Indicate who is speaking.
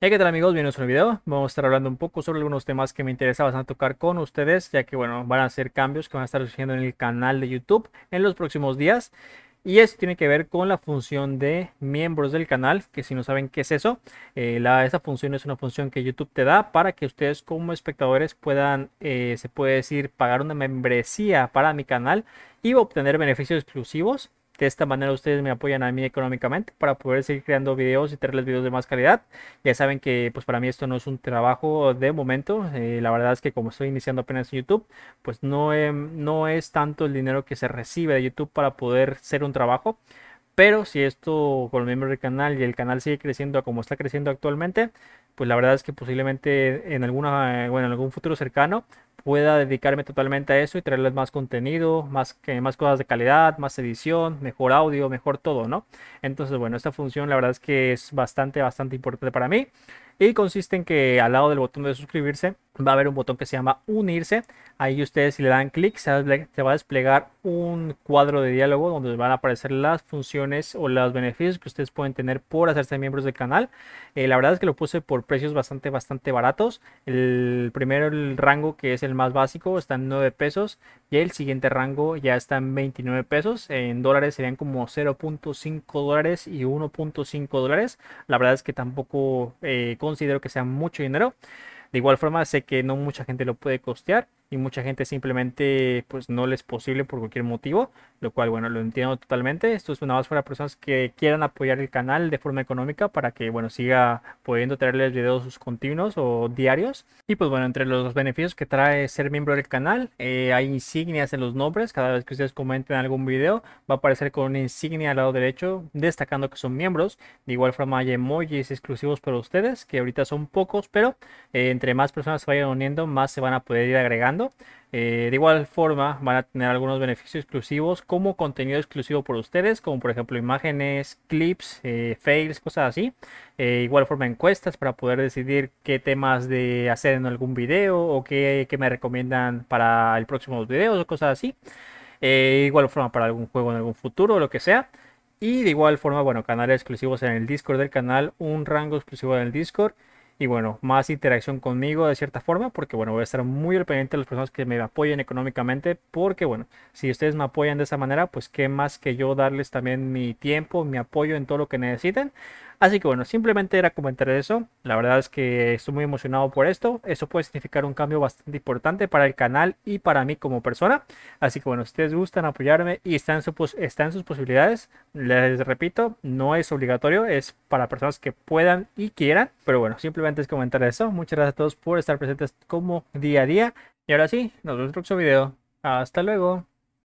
Speaker 1: Hey qué tal amigos, bienvenidos a un video, vamos a estar hablando un poco sobre algunos temas que me interesa bastante tocar con ustedes, ya que bueno, van a ser cambios que van a estar surgiendo en el canal de YouTube en los próximos días. Y esto tiene que ver con la función de miembros del canal, que si no saben qué es eso, eh, la, esa función es una función que YouTube te da para que ustedes como espectadores puedan, eh, se puede decir, pagar una membresía para mi canal y obtener beneficios exclusivos de esta manera ustedes me apoyan a mí económicamente para poder seguir creando videos y tenerles videos de más calidad. Ya saben que pues para mí esto no es un trabajo de momento. Eh, la verdad es que como estoy iniciando apenas en YouTube, pues no, em, no es tanto el dinero que se recibe de YouTube para poder ser un trabajo. Pero si esto con los miembros del canal y el canal sigue creciendo como está creciendo actualmente, pues la verdad es que posiblemente en alguna bueno, en algún futuro cercano pueda dedicarme totalmente a eso y traerles más contenido, más, que, más cosas de calidad, más edición, mejor audio, mejor todo, ¿no? Entonces, bueno, esta función la verdad es que es bastante, bastante importante para mí. Y consiste en que al lado del botón de suscribirse va a haber un botón que se llama unirse. Ahí ustedes si le dan clic se va a desplegar un cuadro de diálogo donde van a aparecer las funciones o los beneficios que ustedes pueden tener por hacerse miembros del canal. Eh, la verdad es que lo puse por precios bastante, bastante baratos. El primero, el rango que es el más básico, está en 9 pesos y el siguiente rango ya está en 29 pesos. En dólares serían como 0.5 dólares y 1.5 dólares. La verdad es que tampoco... Eh, considero que sea mucho dinero. De igual forma, sé que no mucha gente lo puede costear y mucha gente simplemente pues no les es posible por cualquier motivo, lo cual bueno, lo entiendo totalmente. Esto es una base para personas que quieran apoyar el canal de forma económica para que bueno, siga pudiendo traerles videos continuos o diarios. Y pues bueno, entre los beneficios que trae ser miembro del canal, eh, hay insignias en los nombres, cada vez que ustedes comenten algún video va a aparecer con una insignia al lado derecho destacando que son miembros. De igual forma hay emojis exclusivos para ustedes, que ahorita son pocos, pero eh, entre más personas se vayan uniendo, más se van a poder ir agregando eh, de igual forma, van a tener algunos beneficios exclusivos como contenido exclusivo por ustedes, como por ejemplo imágenes, clips, eh, fails, cosas así. Eh, igual forma, encuestas para poder decidir qué temas de hacer en algún video o qué, qué me recomiendan para el próximo video o cosas así. igual forma, para algún juego en algún futuro o lo que sea. Y de igual forma, bueno, canales exclusivos en el Discord del canal, un rango exclusivo en el Discord y bueno, más interacción conmigo de cierta forma, porque bueno, voy a estar muy al de las personas que me apoyen económicamente, porque bueno, si ustedes me apoyan de esa manera, pues qué más que yo darles también mi tiempo, mi apoyo en todo lo que necesiten. Así que bueno, simplemente era comentar eso. La verdad es que estoy muy emocionado por esto. Eso puede significar un cambio bastante importante para el canal y para mí como persona. Así que bueno, si ustedes gustan apoyarme y están en, sus posibilidades, les repito, no es obligatorio, es para personas que puedan y quieran. Pero bueno, simplemente es comentar eso. Muchas gracias a todos por estar presentes como día a día. Y ahora sí, nos vemos en el próximo video. Hasta luego.